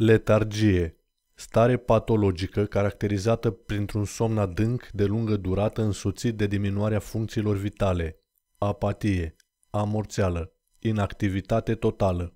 Letargie. Stare patologică caracterizată printr-un somn adânc de lungă durată însoțit de diminuarea funcțiilor vitale. Apatie. Amorțeală. Inactivitate totală.